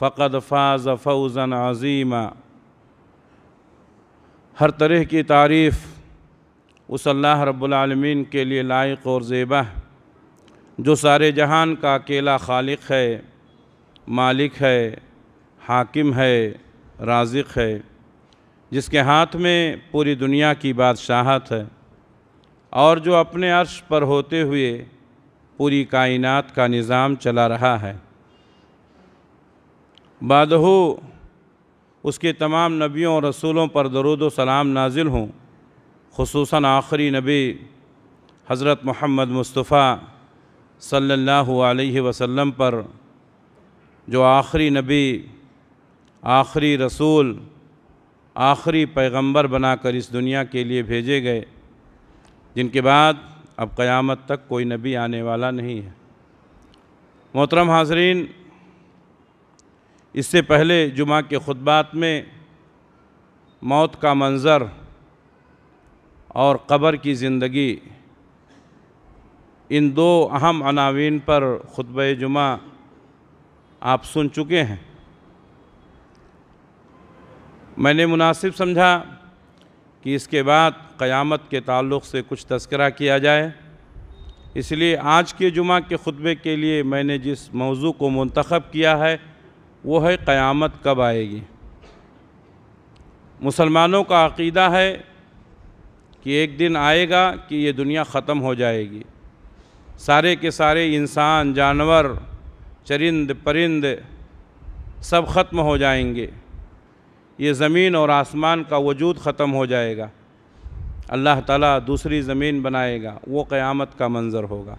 फ़कद फ़ाज़ फ़ौज़न अज़ीमा हर तरह की तारीफ़ उस अल्लाह रब्लमीन के लिए लायक और ज़ेबा जो सारे जहान का अकेला खालिक है मालिक है हाकिम है राजिक है जिसके हाथ में पूरी दुनिया की बादशाहत है और जो अपने अर्श पर होते हुए पूरी कायनात का निज़ाम चला रहा है बादहो उसके तमाम नबियों और रसूलों पर दरुद सलाम नाजिल हों खूस आखिरी नबी हज़रत मोहम्मद मुस्तफ़ा सल्लल्लाहु अलैहि वसल्लम पर जो आखिरी नबी आखिरी रसूल आखिरी पैगंबर बनाकर इस दुनिया के लिए भेजे गए जिनके बाद अब क़यामत तक कोई नबी आने वाला नहीं है मोहतरम हाजरीन इससे पहले जुमा के ख़ुतबात में मौत का मंज़र और क़बर की ज़िंदगी इन दो अहम अनावीन पर ख़ुतब जुमा आप सुन चुके हैं मैंने मुनासिब समझा कि इसके बाद क़यामत के ताल्लुक़ से कुछ तस्करा किया जाए इसलिए आज के जुमा के ख़ुतबे के लिए मैंने जिस मौजू को मंतखब किया है वो है क़यामत कब आएगी मुसलमानों का अकीदा है कि एक दिन आएगा कि ये दुनिया ख़त्म हो जाएगी सारे के सारे इंसान जानवर चरिंद परिंद सब ख़त्म हो जाएंगे ये ज़मीन और आसमान का वजूद ख़त्म हो जाएगा अल्लाह ताला दूसरी ज़मीन बनाएगा वो क़यामत का मंज़र होगा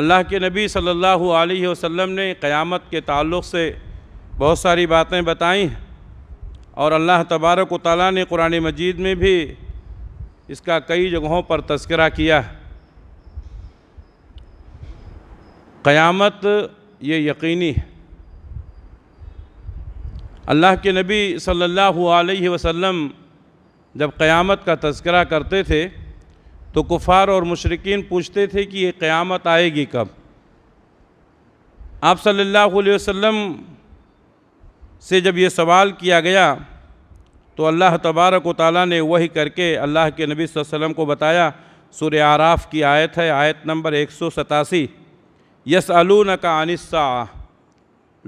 अल्लाह के नबी सल्लल्लाहु अलैहि वसल्लम ने क़यामत के ताल्लुक़ से बहुत सारी बातें बताई और अल्लाह तबारक ताली ने कुरान मजीद में भी इसका कई जगहों पर तस्करा किया क़यामत ये यकीनी है अल्लाह के नबी सल्लल्लाहु अलैहि वसल्लम जब क़यामत का तस्करा करते थे तो कुफ़ार और मशरकिन पूछते थे कि ये क़यामत आएगी कब आप सल्लल्लाहु अलैहि वसल्लम से जब ये सवाल किया गया तो अल्लाह तबारक ताली ने वही करके अल्लाह के नबी वसम को बताया सुर आराफ़ की आयत है आयत नंबर एक सौ सतासी यस अलू न का अनिस्सा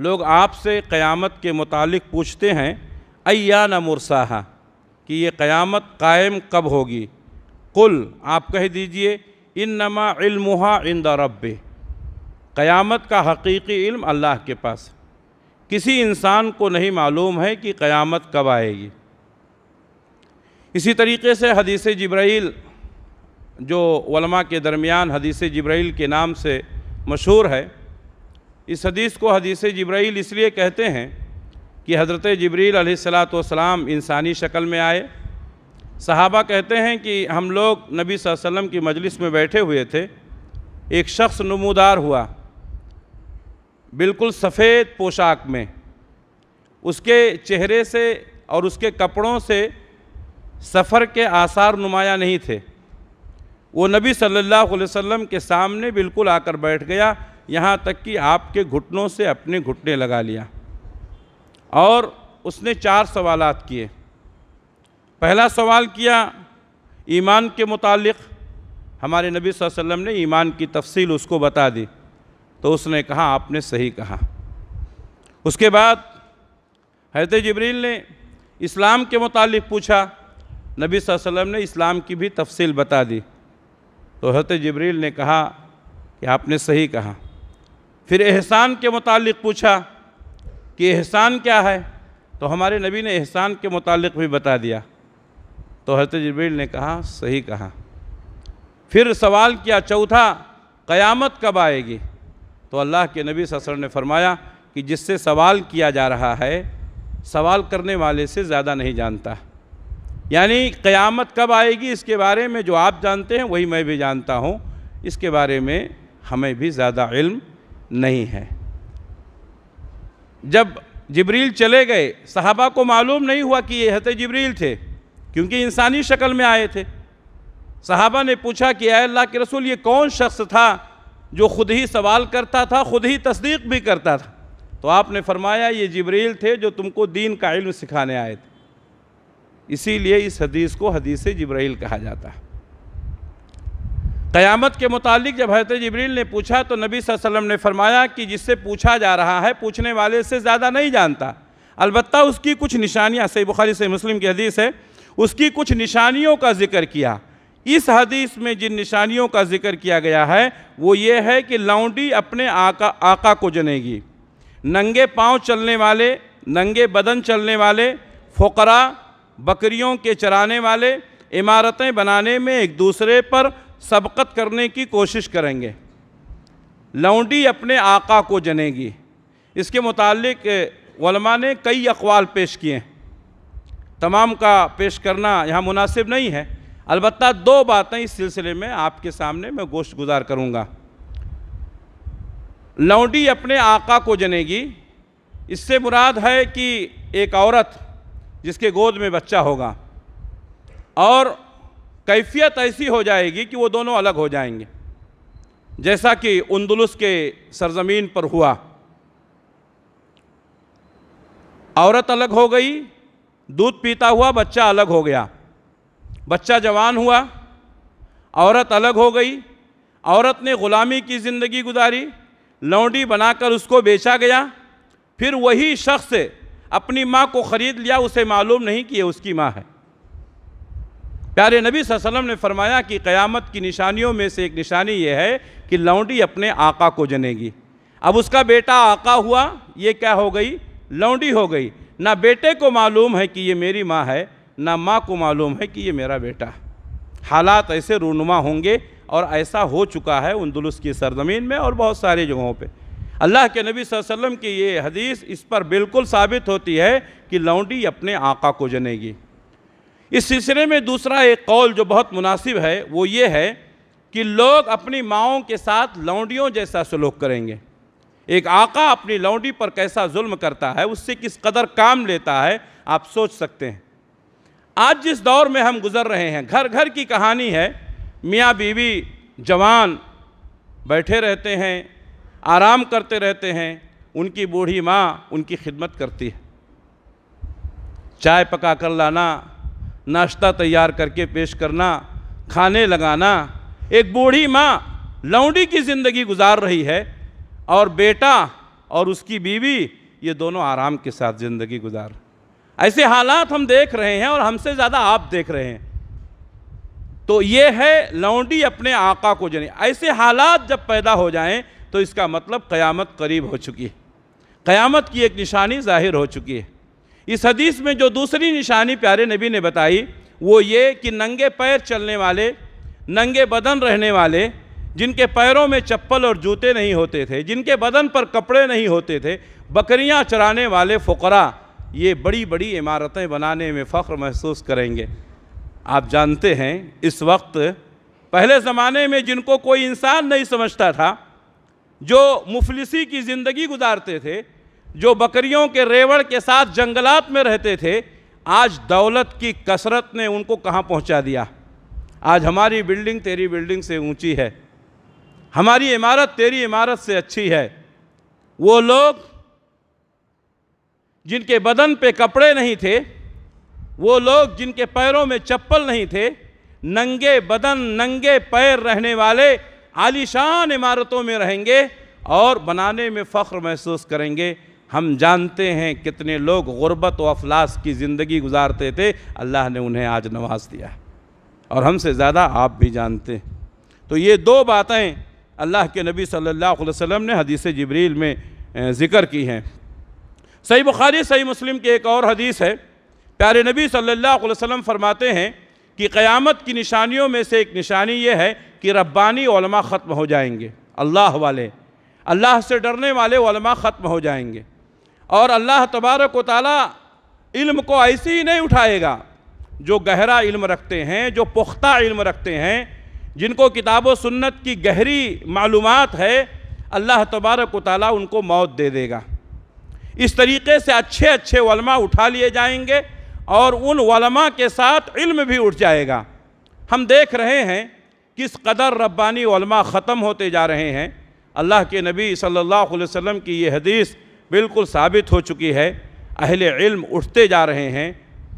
लोग आपसे क़यामत के मुतालिक पूछते हैं अया न मुरसाहा कि ये क़यामत कायम कब होगी कुल आप कह दीजिए इन नमा इल्मुहा इंदा रब क़यामत का हकीकी इल्म अल्लाह के पास है किसी इंसान को नहीं मालूम है कि क़यामत कब आएगी इसी तरीके से हदीस जब्राइल जो वलमा के दरमियान हदीस जब्राइल के नाम से मशहूर है इस हदीस को हदीस जब्राइल इसलिए कहते हैं कि हज़रत जबरील सलाम इंसानी शक्ल में आए सहाबा कहते हैं कि हम लोग नबी वसल्लम की मजलिस में बैठे हुए थे एक शख्स नमूदार हुआ बिल्कुल सफ़ेद पोशाक में उसके चेहरे से और उसके कपड़ों से सफ़र के आसार नुमाया नहीं थे वो नबी सल्लल्लाहु अलैहि वसल्लम के सामने बिल्कुल आकर बैठ गया यहाँ तक कि आपके घुटनों से अपने घुटने लगा लिया और उसने चार सवाल किए पहला सवाल किया ईमान के मुतालिक हमारे नबी वसल्लम ने ईमान की तफसील उसको बता दी तो उसने कहा आपने सही कहा उसके बाद हैरत जबरील ने इस्लाम के मुतालिक पूछा नबी वसल्लम ने इस्लाम की भी तफसील बता दी तो हजरत जबरील ने कहा कि आपने सही कहा फिर एहसान के मुतालिक पूछा कि एहसान क्या है तो हमारे नबी ने एहसान के मुतालिक भी बता दिया तो हजरत जबरील ने कहा सही कहा फिर सवाल किया चौथा क़यामत कब आएगी तो अल्लाह के नबी ससर ने फरमाया कि जिससे सवाल किया जा रहा है सवाल करने वाले से ज़्यादा नहीं जानता यानी क़यामत कब आएगी इसके बारे में जो आप जानते हैं वही मैं भी जानता हूँ इसके बारे में हमें भी ज़्यादा इल्म नहीं है जब जबरील चले गए साहबा को मालूम नहीं हुआ कि ये हत जबरील थे क्योंकि इंसानी शक्ल में आए थे साहबा ने पूछा कि अल्लाह के रसूल ये कौन शख्स था जो खुद ही सवाल करता था खुद ही तस्दीक भी करता था तो आपने फरमाया ये जबरील थे जो तुमको दीन का इल्म सिखाने आए थे इसीलिए इस हदीस को हदीस जबरील कहा जाता है क़यामत के मुतालिक जब हजरत जबरील ने पूछा तो नबी वसल्लम ने फरमाया कि जिससे पूछा जा रहा है पूछने वाले से ज़्यादा नहीं जानता अलबत् उसकी कुछ निशानियाँ सही बुखारी से मुस्लिम की हदीस है उसकी कुछ निशानियों का जिक्र किया इस हदीस में जिन निशानियों का जिक्र किया गया है वो ये है कि लाउंडी अपने आका आका को जनेगी नंगे पांव चलने वाले नंगे बदन चलने वाले फ़करा बकरियों के चराने वाले इमारतें बनाने में एक दूसरे पर सबकत करने की कोशिश करेंगे लौंडी अपने आका को जनेगी इसके मुतालिक वलमा ने कई अकवाल पेश किए तमाम का पेश करना यहाँ मुनासिब नहीं है अलबत् दो बातें इस सिलसिले में आपके सामने मैं गोश्त गुजार करूँगा लौंडी अपने आका को जनेगी इससे मुराद है कि एक औरत जिसके गोद में बच्चा होगा और कैफियत ऐसी हो जाएगी कि वो दोनों अलग हो जाएंगे जैसा कि उनदुलस के सरजमीन पर हुआ औरत अलग हो गई दूध पीता हुआ बच्चा अलग हो गया बच्चा जवान हुआ औरत अलग हो गई औरत ने ग़ुलामी की ज़िंदगी गुजारी लौंडी बनाकर उसको बेचा गया फिर वही शख्स अपनी माँ को ख़रीद लिया उसे मालूम नहीं कि यह उसकी माँ है प्यारे नबी वसल्लम ने फरमाया कि क़यामत की निशानियों में से एक निशानी यह है कि लौंडी अपने आका को जनेगी अब उसका बेटा आका हुआ ये क्या हो गई लौंडी हो गई ना बेटे को मालूम है कि ये मेरी माँ है ना माँ को मालूम है कि ये मेरा बेटा हालात ऐसे रूनुमा होंगे और ऐसा हो चुका है दुलुस की सरजमीन में और बहुत सारी जगहों पर अल्लाह के नबी वसल्लम की ये हदीस इस पर बिल्कुल साबित होती है कि लौंडी अपने आका को जनेगी इस सिलसिले में दूसरा एक कौल जो बहुत मुनासिब है वो ये है कि लोग अपनी माओं के साथ लौंडियों जैसा सलूक करेंगे एक आका अपनी लौंडी पर कैसा जुल्म करता है उससे किस कदर काम लेता है आप सोच सकते हैं आज जिस दौर में हम गुज़र रहे हैं घर घर की कहानी है मियाँ बीवी जवान बैठे रहते हैं आराम करते रहते हैं उनकी बूढ़ी माँ उनकी खिदमत करती है चाय पका कर लाना नाश्ता तैयार करके पेश करना खाने लगाना एक बूढ़ी माँ लौंडी की ज़िंदगी गुजार रही है और बेटा और उसकी बीवी ये दोनों आराम के साथ ज़िंदगी गुजार ऐसे हालात हम देख रहे हैं और हमसे ज़्यादा आप देख रहे हैं तो ये है लौंडी अपने आका को जने ऐसे हालात जब पैदा हो जाएं तो इसका मतलब क़यामत करीब हो चुकी है क़यामत की एक निशानी ज़ाहिर हो चुकी है इस हदीस में जो दूसरी निशानी प्यारे नबी ने बताई वो ये कि नंगे पैर चलने वाले नंगे बदन रहने वाले जिनके पैरों में चप्पल और जूते नहीं होते थे जिनके बदन पर कपड़े नहीं होते थे बकरियां चराने वाले फ़करा ये बड़ी बड़ी इमारतें बनाने में फ़ख्र महसूस करेंगे आप जानते हैं इस वक्त पहले ज़माने में जिनको कोई इंसान नहीं समझता था जो मुफलिसी की ज़िंदगी गुजारते थे जो बकरियों के रेवड़ के साथ जंगलात में रहते थे आज दौलत की कसरत ने उनको कहाँ पहुँचा दिया आज हमारी बिल्डिंग तेरी बिल्डिंग से ऊंची है हमारी इमारत तेरी इमारत से अच्छी है वो लोग जिनके बदन पे कपड़े नहीं थे वो लोग जिनके पैरों में चप्पल नहीं थे नंगे बदन नंगे पैर रहने वाले आलीशान इमारतों में रहेंगे और बनाने में फ़ख्र महसूस करेंगे हम जानते हैं कितने लोग गुरबत व अफलास की ज़िंदगी गुजारते थे अल्लाह ने उन्हें आज नवाज दिया और हमसे ज़्यादा आप भी जानते हैं तो ये दो बातें अल्लाह के नबी सल्लल्लाहु अलैहि वसल्लम ने हदीस जबरील में ज़िक्र की हैं सही बुखारी सही मुस्लिम की एक और हदीस है प्यारे नबी सल्लल्लाहु अलैहि वसल्लम फरमाते हैं कि क़यामत की निशानियों में से एक निशानी यह है कि रब्बानी ओलमा ख़त्म हो जाएंगे अल्लाह वाले अल्लाह से डरने वाले ओलमा ख़त्म हो जाएंगे और अल्लाह तबारक ताली इल्म को ऐसे ही नहीं उठाएगा जो गहरा इल्म रखते हैं जो पुख्ता इल्म रखते हैं जिनको किताब व सुन्नत की गहरी मालूम है अल्लाह तबारक ताली उनको मौत दे देगा इस तरीके से अच्छे अच्छे वलमा उठा लिए जाएंगे और उन वलमा के साथ इल्म भी उठ जाएगा हम देख रहे हैं किस कदर रब्बानी वलमा ख़त्म होते जा रहे हैं अल्लाह के नबी सल्लल्लाहु अलैहि वसल्लम की ये हदीस बिल्कुल साबित हो चुकी है अहले इल्म उठते जा रहे हैं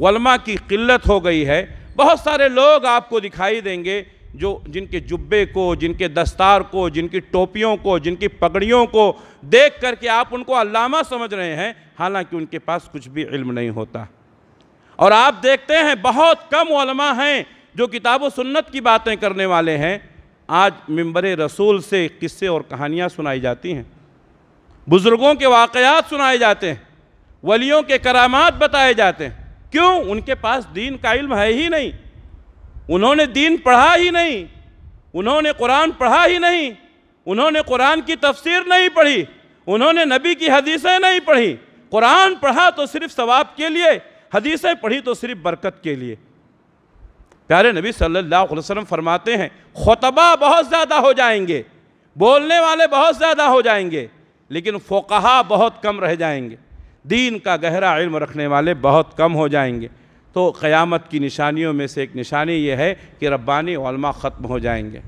वलमा की किल्लत हो गई है बहुत सारे लोग आपको दिखाई देंगे जो जिनके जुब्बे को जिनके दस्तार को जिनकी टोपियों को जिनकी पगड़ियों को देख करके आप उनको अल्लामा समझ रहे हैं हालांकि उनके पास कुछ भी इल्म नहीं होता और आप देखते हैं बहुत कम ओलमा हैं जो किताब सुन्नत की बातें करने वाले हैं आज मंबर रसूल से किस्से और कहानियाँ सुनाई जाती हैं बुज़ुर्गों के वाक़ात सुनाए जाते हैं वलियों के करामात बताए जाते हैं क्यों उनके पास दीन का इल्म है ही नहीं उन्होंने दीन पढ़ा ही नहीं उन्होंने कुरान पढ़ा ही नहीं उन्होंने कुरान की तफसीर नहीं पढ़ी उन्होंने नबी की हदीसें नहीं पढ़ी कुरान पढ़ा तो सिर्फ सवाब के लिए हदीसें पढ़ी तो सिर्फ बरकत के लिए प्यारे नबी सल्लल्लाहु अलैहि वसल्लम फरमाते हैं खुतबा बहुत ज़्यादा हो जाएंगे बोलने वाले बहुत ज़्यादा हो जाएंगे लेकिन फ़ोकहा बहुत कम रह जाएंगे दीन का गहरा इल्म रखने वाले बहुत कम हो जाएंगे तो क़यामत की निशानियों में से एक निशानी ये है कि रब्बानी रब्बानीमा ख़त्म हो जाएंगे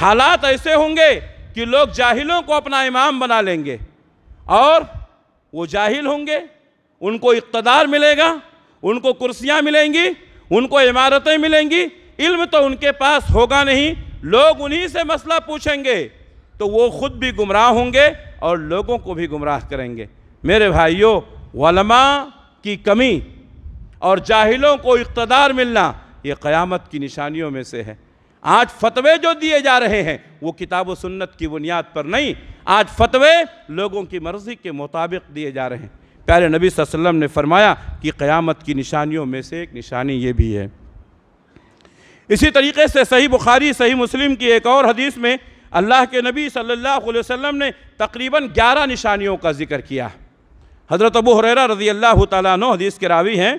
हालात ऐसे होंगे कि लोग जाहिलों को अपना इमाम बना लेंगे और वो जाहिल होंगे उनको इकतदार मिलेगा उनको कुर्सियाँ मिलेंगी उनको इमारतें मिलेंगी इल्म तो उनके पास होगा नहीं लोग उन्हीं से मसला पूछेंगे तो वो ख़ुद भी गुमराह होंगे और लोगों को भी गुमराह करेंगे मेरे भाइयों की कमी और जाहिलों को इकतदार मिलना ये क़यामत की निशानियों में से है आज फतवे जो दिए जा रहे हैं वो किताब व सुन्नत की बुनियाद पर नहीं आज फतवे लोगों की मर्ज़ी के मुताबिक दिए जा रहे हैं प्यारे नबी वसल्लम ने फरमाया कि क़यामत की निशानियों में से एक निशानी ये भी है इसी तरीके से सही बुखारी सही मुस्लिम की एक और हदीस में अल्लाह के नबी सल्लल्लाहु अलैहि वसल्लम ने तकरीबन 11 निशानियों का जिक्र किया हज़रत अबू हुररा रज़ी अल्लाह तदीस हदीस के रावी हैं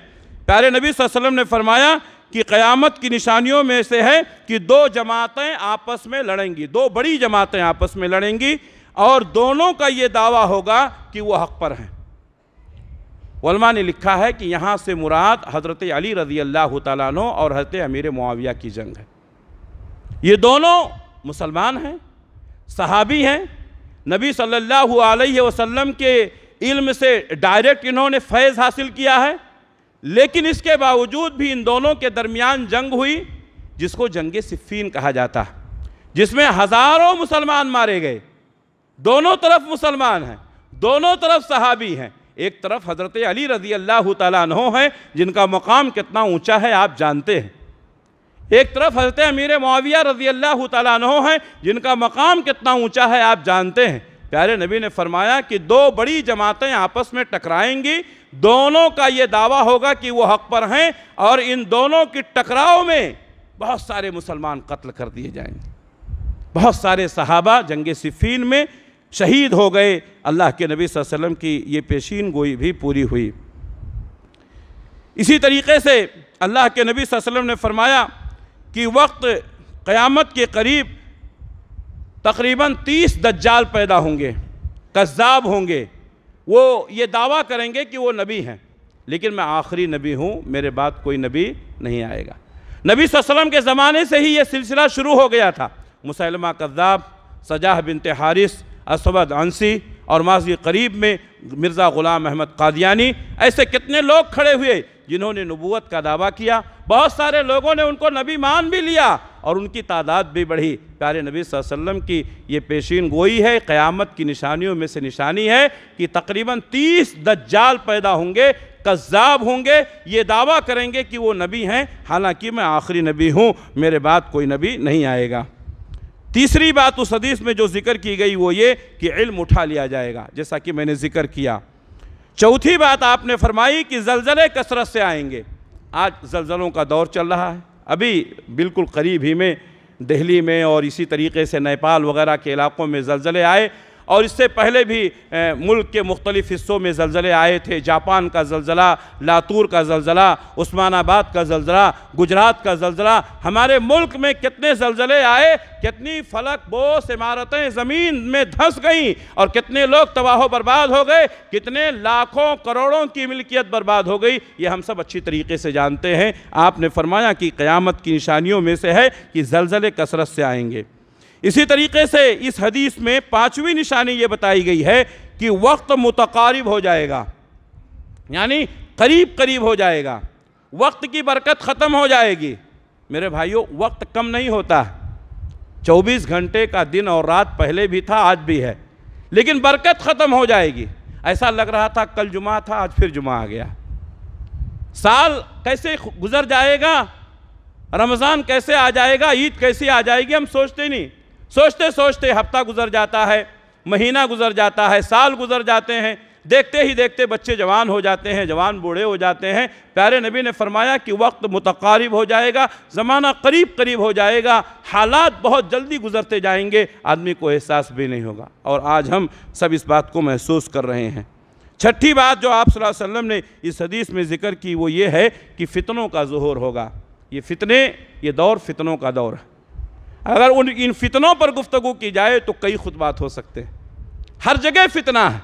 प्यारे नबी वसल्लम ने फरमाया कि क़यामत की निशानियों में से है कि दो जमातें आपस में लड़ेंगी दो बड़ी जमातें आपस में लड़ेंगी और दोनों का ये दावा होगा कि वो हक पर हैं वलमा ने लिखा है कि यहाँ से मुराद हज़रत अली रज़ी अल्लाह तु और हज़रत अमीर मुआविया की जंग है ये दोनों मुसलमान हैं सहाबी हैं नबी सल्लल्लाहु अलैहि वसल्लम के इल्म से डायरेक्ट इन्होंने फैज़ हासिल किया है लेकिन इसके बावजूद भी इन दोनों के दरमियान जंग हुई जिसको जंग सिफ़ीन कहा जाता है जिसमें हज़ारों मुसलमान मारे गए दोनों तरफ मुसलमान हैं दोनों तरफ सहाबी हैं एक तरफ हज़रत अली रजी अल्लाह तहों हैं जिनका मकाम कितना ऊंचा है आप जानते हैं एक तरफ हज़रत अमीर माविया रजी अल्लाह तहों हैं जिनका मकाम कितना ऊंचा है आप जानते हैं प्यारे नबी ने फरमाया कि दो बड़ी जमातें आपस में टकराएंगी दोनों का ये दावा होगा कि वो हक पर हैं और इन दोनों के टकराव में बहुत सारे मुसलमान कत्ल कर दिए जाएंगे बहुत सारे सहाबा जंग सिफीन में शहीद हो गए अल्लाह के नबी वसल्लम की ये पेशीन गोई भी पूरी हुई इसी तरीके से अल्लाह के नबी वसल्लम ने फरमाया कि वक्त क़यामत के करीब तकरीबन तीस दज्जाल पैदा होंगे कज्जाब होंगे वो ये दावा करेंगे कि वो नबी हैं लेकिन मैं आखिरी नबी हूँ मेरे बाद कोई नबी नहीं आएगा नबी वसल्लम के ज़माने से ही ये सिलसिला शुरू हो गया था मुसलमा कद्दाब सजाह बिन हारिस असवद अंसी और माजी करीब में मिर्ज़ा ग़ुलाम अहमद कादियानी ऐसे कितने लोग खड़े हुए जिन्होंने नबूत का दावा किया बहुत सारे लोगों ने उनको नबी मान भी लिया और उनकी तादाद भी बढ़ी प्यारे नबी वसल्लम की ये पेशीन गोई है क़यामत की निशानियों में से निशानी है कि तकरीबन तीस दज्जाल पैदा होंगे कज्जाब होंगे ये दावा करेंगे कि वो नबी हैं हालांकि मैं आखिरी नबी हूँ मेरे बाद कोई नबी नहीं आएगा तीसरी बात उस हदीस में जो जिक्र की गई वो ये कि इल्म उठा लिया जाएगा जैसा कि मैंने जिक्र किया चौथी बात आपने फरमाई कि जलजले कसरत से आएंगे आज जलजलों का दौर चल रहा है अभी बिल्कुल करीब ही में दिल्ली में और इसी तरीके से नेपाल वगैरह के इलाकों में जलजले आए और इससे पहले भी मुल्क के मुख्तलिफ हिस्सों में जलजले आए थे जापान का जलजला लातूर का जलजला उस्मानाबाद का जलजला गुजरात का जलजला हमारे मुल्क में कितने जलजले आए कितनी फलक बोस इमारतें ज़मीन में धंस गईं और कितने लोग तबाह बर्बाद हो गए कितने लाखों करोड़ों की मिल्कियत बर्बाद हो गई ये हम सब अच्छी तरीके से जानते हैं आपने फरमाया कि क़यामत की निशानियों में से है कि जलजले कसरत से आएंगे इसी तरीके से इस हदीस में पांचवी निशानी ये बताई गई है कि वक्त मुतकारिब हो जाएगा यानी करीब करीब हो जाएगा वक्त की बरकत ख़त्म हो जाएगी मेरे भाइयों वक्त कम नहीं होता 24 घंटे का दिन और रात पहले भी था आज भी है लेकिन बरकत ख़त्म हो जाएगी ऐसा लग रहा था कल जुमा था आज फिर जुमा आ गया साल कैसे गुजर जाएगा रमज़ान कैसे आ जाएगा ईद कैसे आ जाएगी हम सोचते नहीं सोचते सोचते हफ्ता गुजर जाता है महीना गुजर जाता है साल गुजर जाते हैं देखते ही देखते बच्चे जवान हो जाते हैं जवान बूढ़े हो जाते हैं प्यारे नबी ने फरमाया कि वक्त मुतकारब हो जाएगा ज़माना करीब करीब हो जाएगा हालात बहुत जल्दी गुजरते जाएंगे आदमी को एहसास भी नहीं होगा और आज हम सब इस बात को महसूस कर रहे हैं छठी बात जो आप सल्लल्लाहु अलैहि वसल्लम ने इस हदीस में जिक्र की वो ये है कि फ़ितनों का जोहर होगा ये फितने ये दौर फितनों का दौर है अगर उन इन फितनों पर गुफ्तु की जाए तो कई खुतबात हो सकते हैं हर जगह फितना है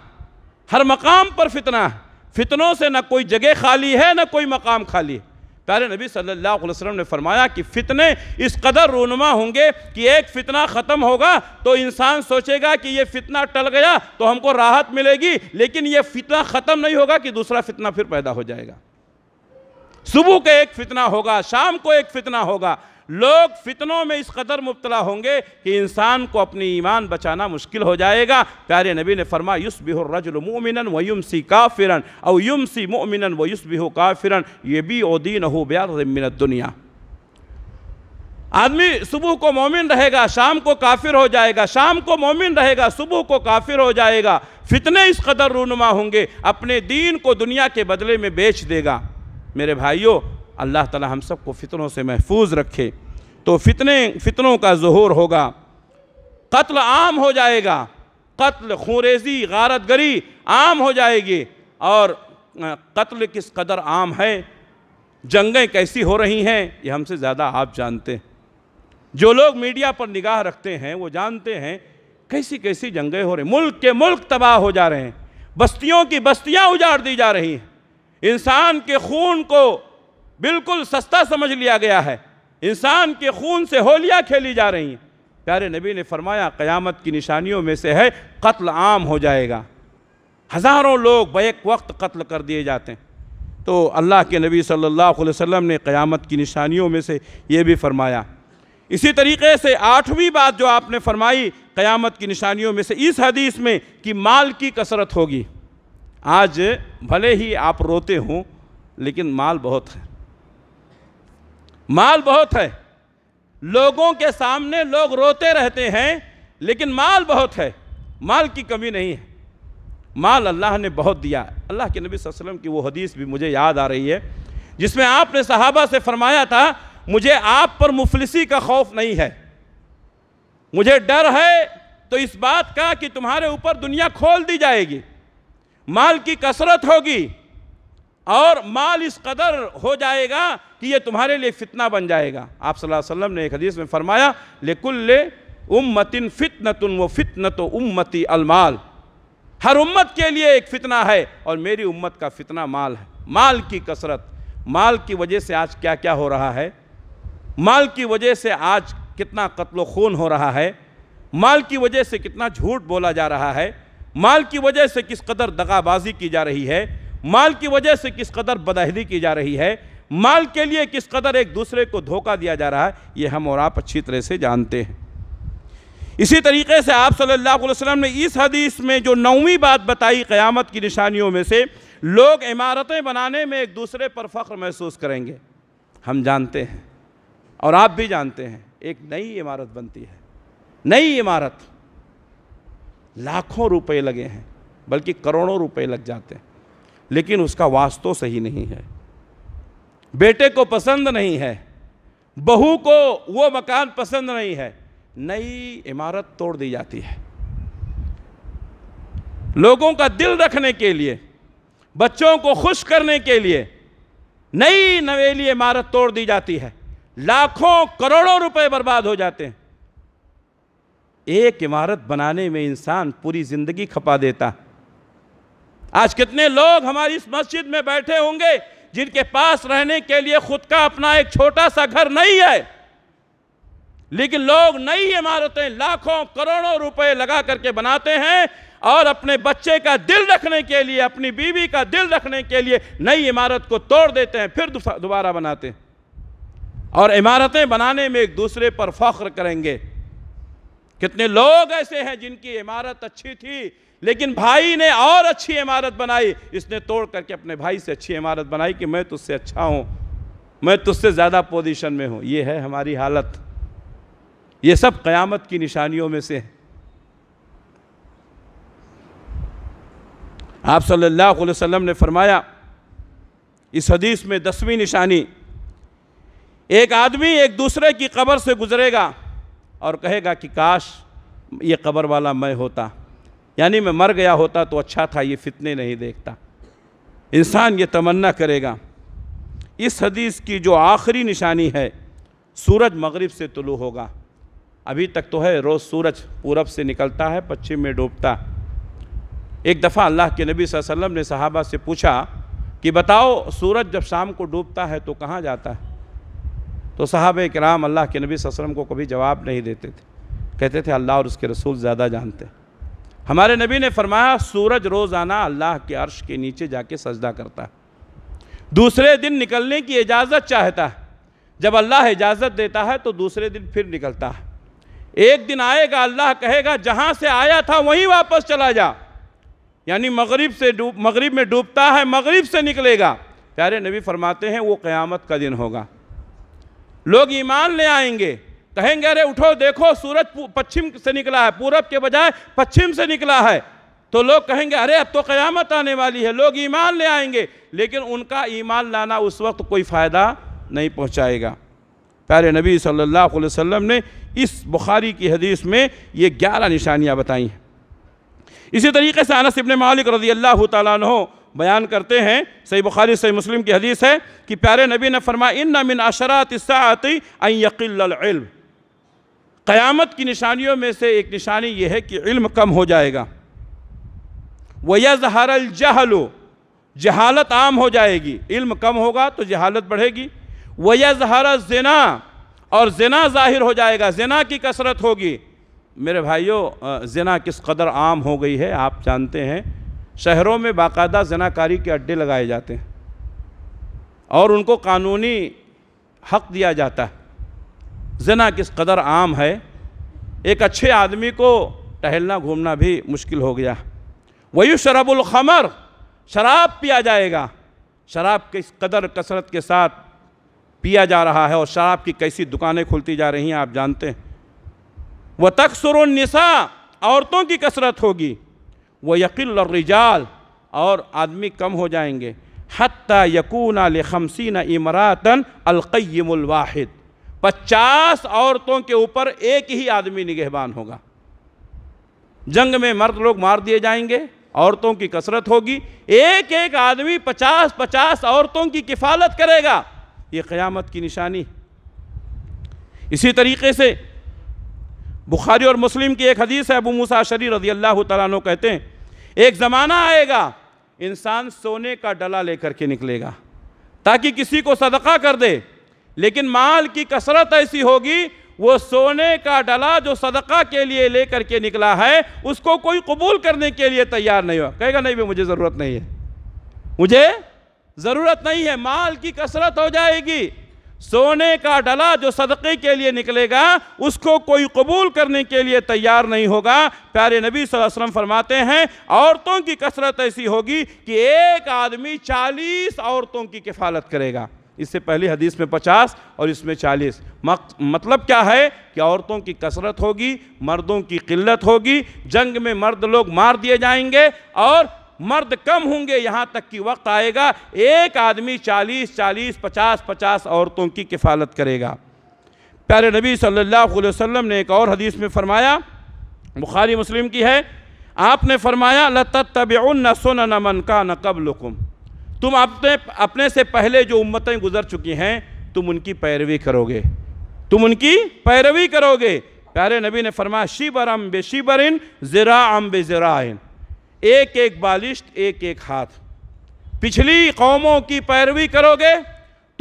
हर मकाम पर फितना है फितनों से ना कोई जगह खाली है ना कोई मकाम खाली है प्यारे नबी सल्लल्लाहु अलैहि वसल्लम ने फरमाया कि फितने इस कदर रूनमा होंगे कि एक फितना ख़त्म होगा तो इंसान सोचेगा कि ये फितना टल गया तो हमको राहत मिलेगी लेकिन ये फितना ख़त्म नहीं होगा कि दूसरा फितना फिर पैदा हो जाएगा सुबह का एक फितना होगा शाम को एक फितना होगा लोग फितनों में इस कदर मुबतला होंगे कि इंसान को अपनी ईमान बचाना मुश्किल हो जाएगा प्यारे नबी ने फरमा युस बिहो मोमिन व युम सी काफिरन और युम सी मोमिन व युस बिहो काफिरन ये भी उदीन हो ब्यामिनत दुनिया आदमी सुबह को मोमिन रहेगा शाम को काफिर हो जाएगा शाम को मोमिन रहेगा सुबह को काफिर हो जाएगा फितने इस कदर रूनुमा होंगे अपने दीन को दुनिया के बदले में बेच देगा मेरे भाइयों अल्लाह ताला हम सबको फितनों से महफूज रखे तो फितने फितनों का जहूर होगा कत्ल आम हो जाएगा कत्ल खूरेजी गारत गरी आम हो जाएगी और कत्ल किस कदर आम है जंगें कैसी हो रही हैं ये हमसे ज़्यादा आप जानते हैं जो लोग मीडिया पर निगाह रखते हैं वो जानते हैं कैसी कैसी जंगें हो रही मुल्क के मुल्क तबाह हो जा रहे हैं बस्तियों की बस्तियां उजाड़ दी जा रही हैं इंसान के खून को बिल्कुल सस्ता समझ लिया गया है इंसान के खून से होलियाँ खेली जा रही हैं प्यारे नबी ने फरमाया क़यामत की निशानियों में से है कत्ल आम हो जाएगा हज़ारों लोग बैक वक्त कत्ल कर दिए जाते हैं तो अल्लाह के नबी सल्लल्लाहु अलैहि वसल्लम ने क़यामत की निशानियों में से ये भी फरमाया इसी तरीके से आठवीं बात जो आपने फरमाई क़यामत की निशानियों में से इस हदीस में कि माल की कसरत होगी आज भले ही आप रोते हों लेकिन माल बहुत है माल बहुत है लोगों के सामने लोग रोते रहते हैं लेकिन माल बहुत है माल की कमी नहीं है माल अल्लाह ने बहुत दिया अल्लाह के नबी वसल्लम की वो हदीस भी मुझे याद आ रही है जिसमें आपने सहाबा से फरमाया था मुझे आप पर मुफलिसी का खौफ नहीं है मुझे डर है तो इस बात का कि तुम्हारे ऊपर दुनिया खोल दी जाएगी माल की कसरत होगी और माल इस कदर हो जाएगा कि ये तुम्हारे लिए फितना बन जाएगा आप सल्लल्लाहु अलैहि वसल्लम ने एक हदीस में फरमाया ले उम्मतिन फितनतुन वो फितनतो उम्मती अलमाल हर उम्मत के लिए एक फितना है और मेरी उम्मत का फितना माल है माल की कसरत माल की वजह से आज क्या क्या हो रहा है माल की वजह से आज कितना कत्लो खून हो रहा है माल की वजह से कितना झूठ बोला जा रहा है माल की वजह से किस कदर दगाबाजी की जा रही है माल की वजह से किस कदर बदहली की जा रही है माल के लिए किस कदर एक दूसरे को धोखा दिया जा रहा है ये हम और आप अच्छी तरह से जानते हैं इसी तरीके से आप सल्लल्लाहु अलैहि वसल्लम ने इस हदीस में जो नौवीं बात बताई क़यामत की निशानियों में से लोग इमारतें बनाने में एक दूसरे पर फ़ख्र महसूस करेंगे हम जानते हैं और आप भी जानते हैं एक नई इमारत बनती है नई इमारत लाखों रुपये लगे हैं बल्कि करोड़ों रुपये लग जाते हैं लेकिन उसका वास्तव तो सही नहीं है बेटे को पसंद नहीं है बहू को वो मकान पसंद नहीं है नई इमारत तोड़ दी जाती है लोगों का दिल रखने के लिए बच्चों को खुश करने के लिए नई नवेली इमारत तोड़ दी जाती है लाखों करोड़ों रुपए बर्बाद हो जाते हैं एक इमारत बनाने में इंसान पूरी जिंदगी खपा देता है आज कितने लोग हमारी इस मस्जिद में बैठे होंगे जिनके पास रहने के लिए खुद का अपना एक छोटा सा घर नहीं है लेकिन लोग नई इमारतें लाखों करोड़ों रुपए लगा करके बनाते हैं और अपने बच्चे का दिल रखने के लिए अपनी बीवी का दिल रखने के लिए नई इमारत को तोड़ देते हैं फिर दोबारा बनाते हैं और इमारतें बनाने में एक दूसरे पर फख्र करेंगे कितने लोग ऐसे हैं जिनकी इमारत अच्छी थी लेकिन भाई ने और अच्छी इमारत बनाई इसने तोड़ करके अपने भाई से अच्छी इमारत बनाई कि मैं तुझसे अच्छा हूं मैं तुझसे ज़्यादा पोजीशन में हूं ये है हमारी हालत ये सब क़यामत की निशानियों में से है आप सल्लल्लाहु अलैहि वसल्लम ने फरमाया इस हदीस में दसवीं निशानी एक आदमी एक दूसरे की कब्र से गुजरेगा और कहेगा कि काश ये कब्र वाला मैं होता यानी मैं मर गया होता तो अच्छा था ये फितने नहीं देखता इंसान ये तमन्ना करेगा इस हदीस की जो आखिरी निशानी है सूरज मगरिब से तुलू होगा अभी तक तो है रोज़ सूरज पूरब से निकलता है पश्चिम में डूबता एक दफ़ा अल्लाह के नबी वसल्लम ने सहाबा से पूछा कि बताओ सूरज जब शाम को डूबता है तो कहाँ जाता है तो साहब कराम अल्लाह के नबी वसल्लम को कभी जवाब नहीं देते थे कहते थे अल्लाह और उसके रसूल ज़्यादा जानते हमारे नबी ने फरमाया सूरज रोज़ाना अल्लाह के अर्श के नीचे जाके सजदा करता दूसरे दिन निकलने की इजाज़त चाहता है जब अल्लाह इजाज़त देता है तो दूसरे दिन फिर निकलता है एक दिन आएगा अल्लाह कहेगा जहाँ से आया था वहीं वापस चला जा यानी मगरिब से डूब मगरिब में डूबता है मगरिब से निकलेगा प्यारे नबी फरमाते हैं वो क़यामत का दिन होगा लोग ईमान ले आएंगे कहेंगे अरे उठो देखो सूरज पश्चिम से निकला है पूरब के बजाय पश्चिम से निकला है तो लोग कहेंगे अरे अब तो क़यामत आने वाली है लोग ईमान ले आएंगे लेकिन उनका ईमान लाना उस वक्त कोई फ़ायदा नहीं पहुंचाएगा प्यारे नबी सल्लल्लाहु अलैहि वसल्लम ने इस बुखारी की हदीस में ये ग्यारह निशानियाँ बताई हैं इसी तरीके से अनस इबन मालिक रजी अल्लाह तहो बयान करते हैं सही बुखारी सही मुस्लिम की हदीस है कि प्यारे नबी ने फरमा इन मिन अशरात साती यकील क़यामत की निशानियों में से एक निशानी यह है कि इल्म कम हो जाएगा वया जहरल जहलो जहालत आम हो जाएगी इल्म कम होगा तो जहालत बढ़ेगी वया जहरा जना और जना जाहिर हो जाएगा जना की कसरत होगी मेरे भाइयों जना किस कदर आम हो गई है आप जानते हैं शहरों में बाकायदा जनाकारी के अड्डे लगाए जाते हैं और उनको कानूनी हक दिया जाता है जना किस कदर आम है एक अच्छे आदमी को टहलना घूमना भी मुश्किल हो गया वही शरबुलखमर शराब पिया जाएगा शराब किस कदर कसरत के साथ पिया जा रहा है और शराब की कैसी दुकानें खुलती जा रही हैं आप जानते हैं वह तकसरनिसा औरतों की कसरत होगी वह यकील और रिजाल और आदमी कम हो जाएंगे हत यकून लखमसिन इमरातन अलकैमवाहिद पचास औरतों के ऊपर एक ही आदमी निगहबान होगा जंग में मर्द लोग मार दिए जाएंगे औरतों की कसरत होगी एक एक आदमी पचास पचास औरतों की किफालत करेगा ये क़यामत की निशानी इसी तरीके से बुखारी और मुस्लिम की एक हदीस है अबू मूसा शरीर रजी अल्लाह तु कहते हैं एक ज़माना आएगा इंसान सोने का डला लेकर के निकलेगा ताकि किसी को सदका कर दे लेकिन माल की कसरत ऐसी होगी वो सोने का डला जो सदका के लिए लेकर के निकला है उसको कोई कबूल करने के लिए तैयार नहीं हुआ कहेगा नहीं भाई मुझे ज़रूरत नहीं है मुझे ज़रूरत नहीं है माल की कसरत हो जाएगी सोने का डला जो सदक़े के लिए निकलेगा उसको कोई कबूल करने के लिए तैयार नहीं होगा प्यारे नबी वसल्लम फरमाते हैं औरतों की कसरत ऐसी होगी कि एक आदमी चालीस औरतों की किफ़ालत करेगा इससे पहले हदीस में पचास और इसमें चालीस मतलब क्या है कि औरतों की कसरत होगी मर्दों की किल्लत होगी जंग में मर्द लोग मार दिए जाएंगे और मर्द कम होंगे यहाँ तक कि वक्त आएगा एक आदमी चालीस चालीस पचास पचास औरतों की किफ़ालत करेगा प्यारे नबी सल्लल्लाहु अलैहि वसल्लम ने एक और हदीस में फ़रमाया बुखारी मुस्लिम की है आपने फ़रमाया न सुन मन का न कबलकुम तुम अपने अपने से पहले जो उम्मतें गुजर चुकी हैं तुम उनकी पैरवी करोगे तुम उनकी पैरवी करोगे प्यारे नबी ने फरमाया शिबर अम बे इन ज़रा अम बे इन एक एक बालिश एक एक हाथ पिछली कौमों की पैरवी करोगे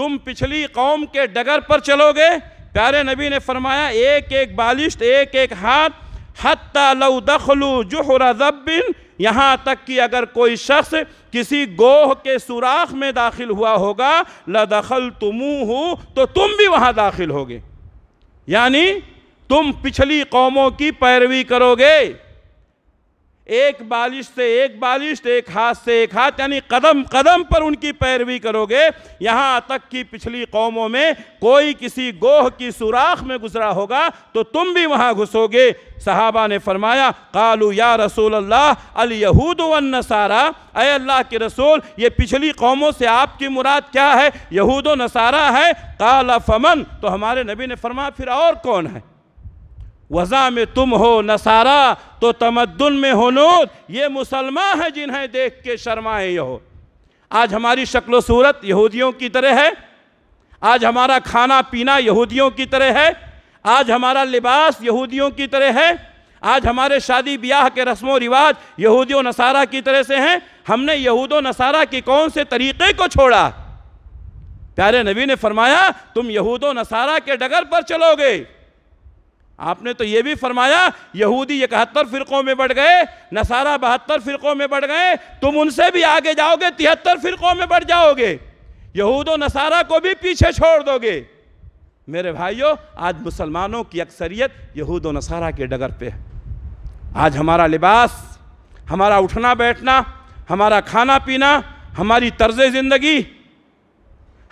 तुम पिछली कौम के डगर पर चलोगे प्यारे नबी ने फरमाया एक एक बालिश एक एक हाथ हत्ता लऊ दखलू जुहरा जब्बिन यहाँ तक कि अगर कोई शख्स किसी गोह के सुराख में दाखिल हुआ होगा लदखल तुमू हो तो तुम भी वहाँ दाखिल होगे यानी तुम पिछली कौमों की पैरवी करोगे एक बालिश से एक बालिश एक हाथ से एक हाथ यानी कदम कदम पर उनकी पैरवी करोगे यहाँ तक कि पिछली कौमों में कोई किसी गोह की सुराख में गुजरा होगा तो तुम भी वहाँ घुसोगे सहाबा ने फरमाया कालू या रसूल अल्लाह अलयहूद नसारा अय अल्लाह के रसूल ये पिछली कौमों से आपकी मुराद क्या है यहूद नसारा है काला फमन तो हमारे नबी ने फरमाया फिर और कौन है वज़ा में तुम हो नसारा तो तमद्दन में हनूद ये मुसलमान हैं जिन्हें देख के शर्माए यहो आज हमारी शक्ल सूरत यहूदियों की तरह है आज हमारा खाना पीना यहूदियों की तरह है आज हमारा लिबास यहूदियों की तरह है आज हमारे शादी ब्याह के रस्म रिवाज यहूदियों नसारा की तरह से हैं हमने यहूद नसारा के कौन से तरीक़े को छोड़ा प्यारे नबी ने फरमाया तुम यहूद नसारा के डगर पर चलोगे आपने तो ये भी फरमाया यहूदी इकहत्तर फिरकों में बढ़ गए नसारा बहत्तर फिरकों में बढ़ गए तुम उनसे भी आगे जाओगे तिहत्तर फिरकों में बढ़ जाओगे यहूद नसारा को भी पीछे छोड़ दोगे मेरे भाइयों आज मुसलमानों की अक्सरियत यहूद नसारा के डगर पे है आज हमारा लिबास हमारा उठना बैठना हमारा खाना पीना हमारी तर्ज ज़िंदगी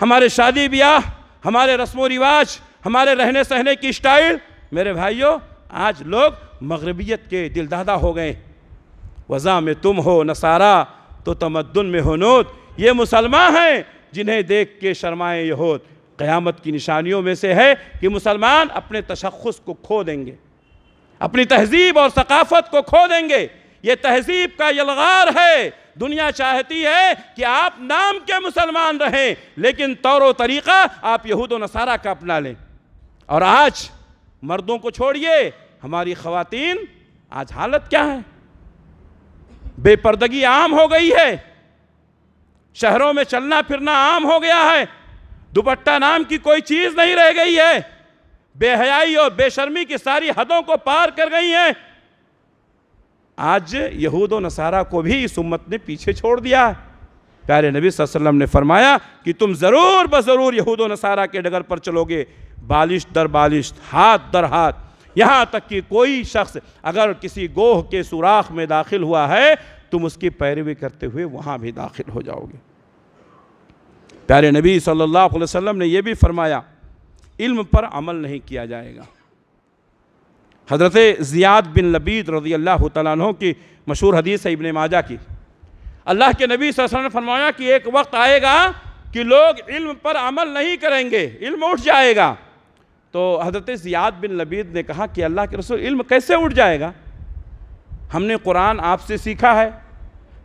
हमारे शादी ब्याह हमारे रस्म व रिवाज हमारे रहने सहने की स्टाइल मेरे भाइयों आज लोग मगरबियत के दिलदादा हो गए वज़ा में तुम हो नसारा तो तमद्दन में हो नोत ये मुसलमान हैं जिन्हें देख के शर्माएँ यहूद क़यामत की निशानियों में से है कि मुसलमान अपने तशखस को खो देंगे अपनी तहजीब और सकाफत को खो देंगे ये तहजीब का यलगार है दुनिया चाहती है कि आप नाम के मुसलमान रहें लेकिन तौर तरीक़ा आप यहूद नसारा का अपना लें और आज मर्दों को छोड़िए हमारी खातन आज हालत क्या है बेपर्दगी आम हो गई है शहरों में चलना फिरना आम हो गया है दुपट्टा नाम की कोई चीज़ नहीं रह गई है बेहयाई और बेशर्मी की सारी हदों को पार कर गई हैं आज यहूद नसारा को भी इस उम्मत ने पीछे छोड़ दिया प्यारे नबी वसल्लम ने फरमाया कि तुम ज़रूर ब ज़रूर यहूद नसारा के डगर पर चलोगे बालिश दर बालिश हाथ दर हाथ यहाँ तक कि कोई शख्स अगर किसी गोह के सुराख में दाखिल हुआ है तुम उसकी पैरवी करते हुए वहाँ भी दाखिल हो जाओगे प्यारे नबी सल्लल्लाहु अलैहि वसल्लम ने यह भी फरमाया इल्म पर अमल नहीं किया जाएगा हज़रत ज़ियाद बिन लबीद रजी अल्लाह तु की मशहूर हदीस है इबन माजा की अल्लाह के नबी वसल्लम ने फरमाया कि एक वक्त आएगा कि लोग इल्म पर अमल नहीं करेंगे इल्म उठ जाएगा तो हज़रत ज़ियाद बिन लबीद ने कहा कि अल्लाह के रसूल इल्म कैसे उठ जाएगा हमने कुरान आपसे सीखा है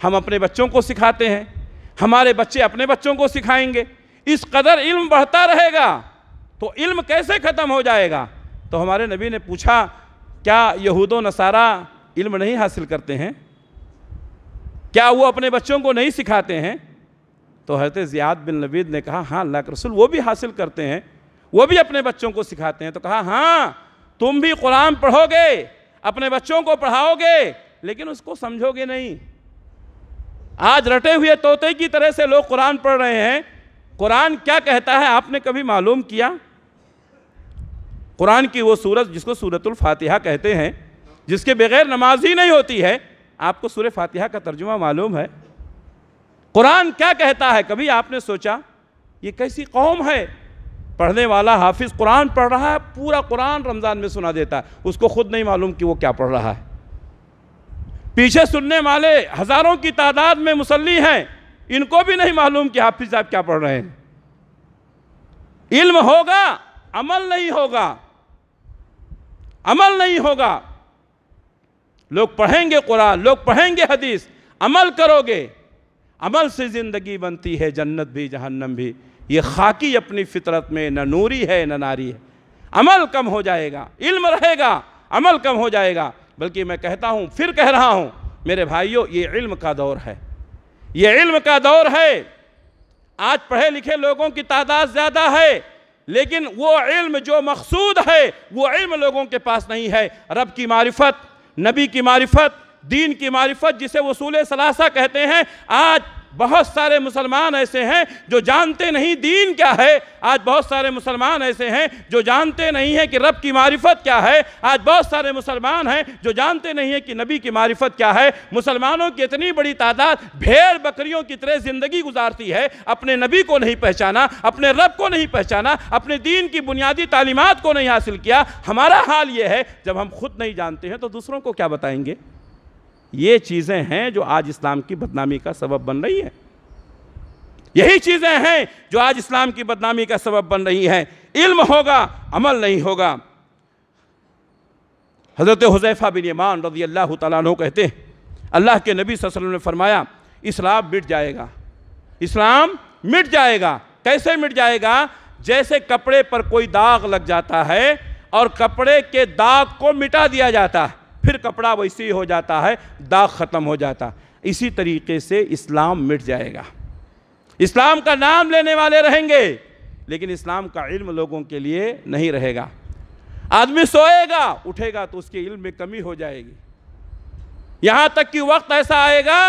हम अपने बच्चों को सिखाते हैं हमारे बच्चे अपने बच्चों को सिखाएंगे इस कदर इल्म बढ़ता रहेगा तो इल्म कैसे ख़त्म हो जाएगा तो हमारे नबी ने पूछा क्या यहूद नसारा इल्म नहीं हासिल करते हैं क्या वो अपने बच्चों को नहीं सिखाते हैं तो हजरत ज़ियाद बिन नबीद ने कहा हाँ अल्लाह के रसूल वो भी हासिल करते हैं वो भी अपने बच्चों को सिखाते हैं तो कहा हाँ तुम भी कुरान पढ़ोगे अपने बच्चों को पढ़ाओगे लेकिन उसको समझोगे नहीं आज रटे हुए तोते की तरह से लोग कुरान पढ़ रहे हैं कुरान क्या कहता है आपने कभी मालूम किया कुरान की वो सूरत जिसको सूरतुल फातिहा कहते हैं जिसके बगैर नमाज ही नहीं होती है आपको सूर्य फातिहा का तर्जुमा मालूम है कुरान क्या कहता है कभी आपने सोचा ये कैसी कौम है पढ़ने वाला हाफिज़ कुरान पढ़ रहा है पूरा कुरान रमज़ान में सुना देता है उसको खुद नहीं मालूम कि वो क्या पढ़ रहा है पीछे सुनने वाले हज़ारों की तादाद में मुसल्ली हैं इनको भी नहीं मालूम कि हाफिज़ साहब क्या पढ़ रहे हैं इल्म होगा अमल नहीं होगा अमल नहीं होगा लोग पढ़ेंगे कुरान लोग पढ़ेंगे हदीस अमल करोगे अमल से ज़िंदगी बनती है जन्नत भी जहन्नम भी ये खाकी अपनी फितरत में न नूरी है न नारी है अमल कम हो जाएगा इल्म रहेगा अमल कम हो जाएगा बल्कि मैं कहता हूँ फिर कह रहा हूँ मेरे भाइयों ये इल्म का दौर है ये इल्म का दौर है आज पढ़े लिखे लोगों की तादाद ज़्यादा है लेकिन वो इल्म जो मकसूद है वो इल्म लोगों के पास नहीं है रब की मारिफत नबी की मारिफत दीन की मारिफत जिसे वसूल सलासा कहते हैं आज बहुत सारे मुसलमान ऐसे हैं जो जानते नहीं दीन क्या है आज बहुत सारे मुसलमान ऐसे हैं जो जानते नहीं हैं कि रब की मारिफत क्या है आज बहुत सारे मुसलमान हैं जो जानते नहीं हैं कि नबी की मारिफत क्या है मुसलमानों की इतनी बड़ी तादाद भेड़ बकरियों की तरह ज़िंदगी गुजारती है अपने नबी को नहीं पहचाना अपने रब को नहीं पहचाना अपने दीन की बुनियादी तालीमत को नहीं हासिल किया हमारा हाल ये है जब हम खुद नहीं जानते हैं तो दूसरों को क्या बताएंगे ये चीज़ें हैं जो आज इस्लाम की बदनामी का सबब बन रही है यही चीज़ें हैं जो आज इस्लाम की बदनामी का सबब बन रही हैं इल्म होगा अमल नहीं होगा हज़रत हुजैफ़ा बिन यमान रजी अल्लाह तु कहते हैं अल्लाह के नबी वसल्लम ने फरमाया इस्लाम मिट जाएगा इस्लाम मिट जाएगा कैसे मिट जाएगा जैसे कपड़े पर कोई दाग लग जाता है और कपड़े के दाग को मिटा दिया जाता है फिर कपड़ा वैसे ही हो जाता है दाग ख़त्म हो जाता इसी तरीके से इस्लाम मिट जाएगा इस्लाम का नाम लेने वाले रहेंगे लेकिन इस्लाम का इल्म लोगों के लिए नहीं रहेगा आदमी सोएगा उठेगा तो उसके इल्म में कमी हो जाएगी यहाँ तक कि वक्त ऐसा आएगा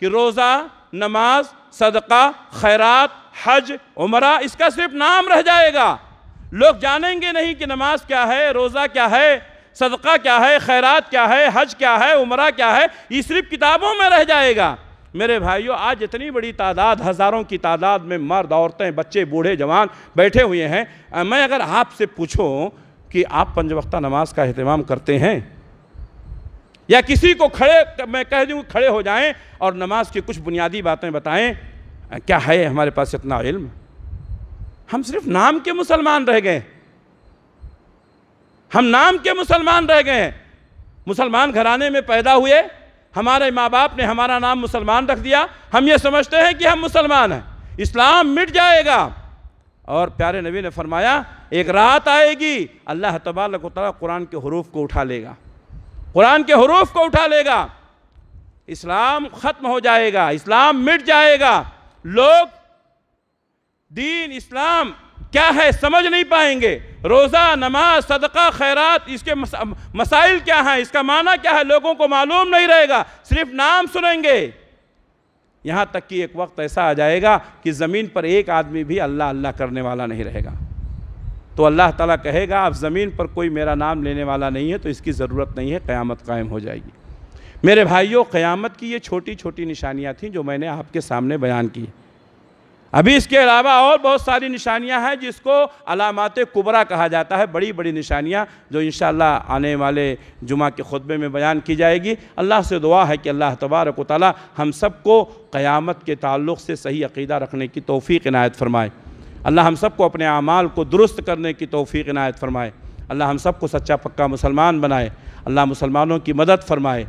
कि रोज़ा नमाज सदका खैरात हज उमरा इसका सिर्फ नाम रह जाएगा लोग जानेंगे नहीं कि नमाज क्या है रोज़ा क्या है सदका क्या है खैरात क्या है हज क्या है उम्र क्या है ये सिर्फ किताबों में रह जाएगा मेरे भाइयों आज इतनी बड़ी तादाद हज़ारों की तादाद में मर्द औरतें बच्चे बूढ़े जवान बैठे हुए हैं मैं अगर आपसे पूछूं कि आप पंज वक्ता नमाज का अहतमाम करते हैं या किसी को खड़े मैं कह दूँ खड़े हो जाएं और नमाज की कुछ बुनियादी बातें बताएं क्या है हमारे पास इतना इल्म हम सिर्फ नाम के मुसलमान रह गए हम नाम के मुसलमान रह गए हैं मुसलमान घराने में पैदा हुए हमारे माँ बाप ने हमारा नाम मुसलमान रख दिया हम ये समझते हैं कि हम मुसलमान हैं इस्लाम मिट जाएगा और प्यारे नबी ने फरमाया एक रात आएगी अल्लाह तबारक कुरान के हरूफ को उठा लेगा कुरान के हरूफ को उठा लेगा इस्लाम ख़त्म हो जाएगा इस्लाम मिट जाएगा लोग दीन इस्लाम क्या है समझ नहीं पाएंगे रोज़ा नमाज सदका खैरात इसके मसाइल क्या हैं इसका माना क्या है लोगों को मालूम नहीं रहेगा सिर्फ नाम सुनेंगे यहाँ तक कि एक वक्त ऐसा आ जाएगा कि ज़मीन पर एक आदमी भी अल्लाह अल्लाह करने वाला नहीं रहेगा तो अल्लाह ताला कहेगा आप ज़मीन पर कोई मेरा नाम लेने वाला नहीं है तो इसकी ज़रूरत नहीं है क़यामत कायम हो जाएगी मेरे भाइयों क़यामत की ये छोटी छोटी निशानियाँ थीं जो मैंने आपके सामने बयान की अभी इसके अलावा और बहुत सारी निशानियां हैं जिसको अलामत कुबरा कहा जाता है बड़ी बड़ी निशानियां जो इन आने वाले जुमा के खुतबे में बयान की जाएगी अल्लाह से दुआ है कि अल्लाह तबारक ताली हम सबको क़यामत के ताल्लुक़ से सही अकीदा रखने की तोफ़ी इनायत फ़रमाए अल्लाह हम सबको अपने अमाल को दुरुस्त करने की तोफ़ी इनायत फ़रमाए अल्लाह हम सबको सच्चा पक्का मुसलमान बनाए अल्लाह मुसलमानों की मदद फ़रमाए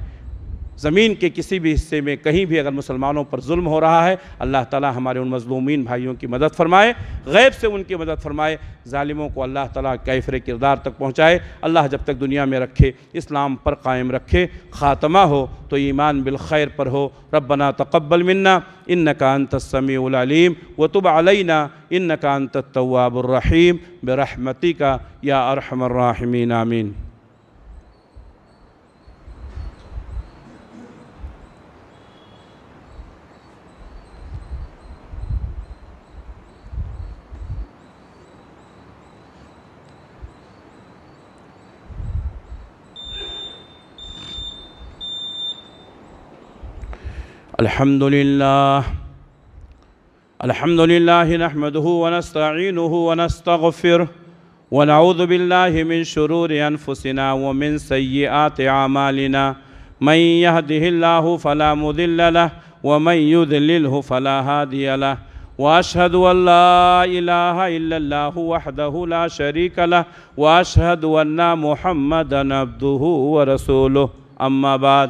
ज़मीन के किसी भी हिस्से में कहीं भी अगर मुसलमानों पर जुल्म हो रहा है अल्लाह ताला हमारे उन मजलूमिन भाइयों की मदद फरमाए गैब से उनकी मदद फरमाए ालिमों को अल्लाह ताला कैफर किरदार तक पहुँचाए अल्लाह जब तक दुनिया में रखे इस्लाम पर कायम रखे ख़ात्मा हो तो ईमान बिलखैर पर हो रबना तकबल मन्ना इन नकान तस्मीम वतुब अलना इन नकान तवाबरहीम बरहमती का या अरहमर्राहमीन आमीन الحمد لله الحمد لله نحمده ونستعينه ونستغفره ونعوذ بالله من شرور أنفسنا ومن سيئات أعمالنا من يهده الله فلا مضل له ومن يذلله فلا هادي له وأشهد أن لا إله إلا الله وحده لا شريك له وأشهد أن محمدا عبده ورسوله أما بعد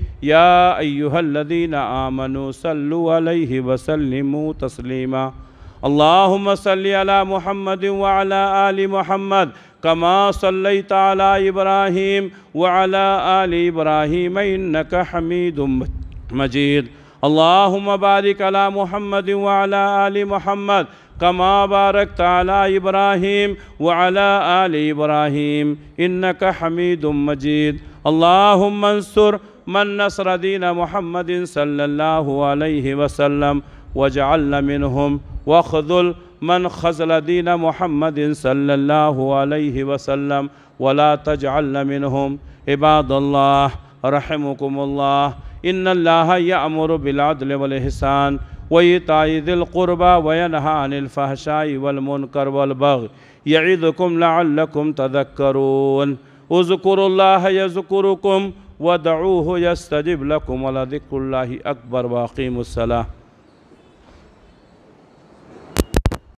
يا أيها الذين آمنوا صلوا عليه وسلموا تسليما اللهم صل على محمد وعلى آل محمد كما صليت على إبراهيم وعلى آل إبراهيم إنك حميد مجيد اللهم بارك على محمد وعلى آل محمد كما باركت على إبراهيم وعلى آل إبراهيم إنك حميد مجيد اللهم انصر من نصر دين محمد صلى الله عليه وسلم وجعلنا منهم واخذل من خزل دين محمد صلى الله عليه وسلم ولا تجعلنا منهم عباد الله رحمكم الله إن الله يأمر بالعدل والإحسان وإيتاء ذي القربى وينهى عن الفحشاء والمنكر والبغي يعظكم لعلكم تذكرون اذكروا الله يذكركم ودعوه يستجب لكم ولذكر الله أكبر وأقيموا الصلاة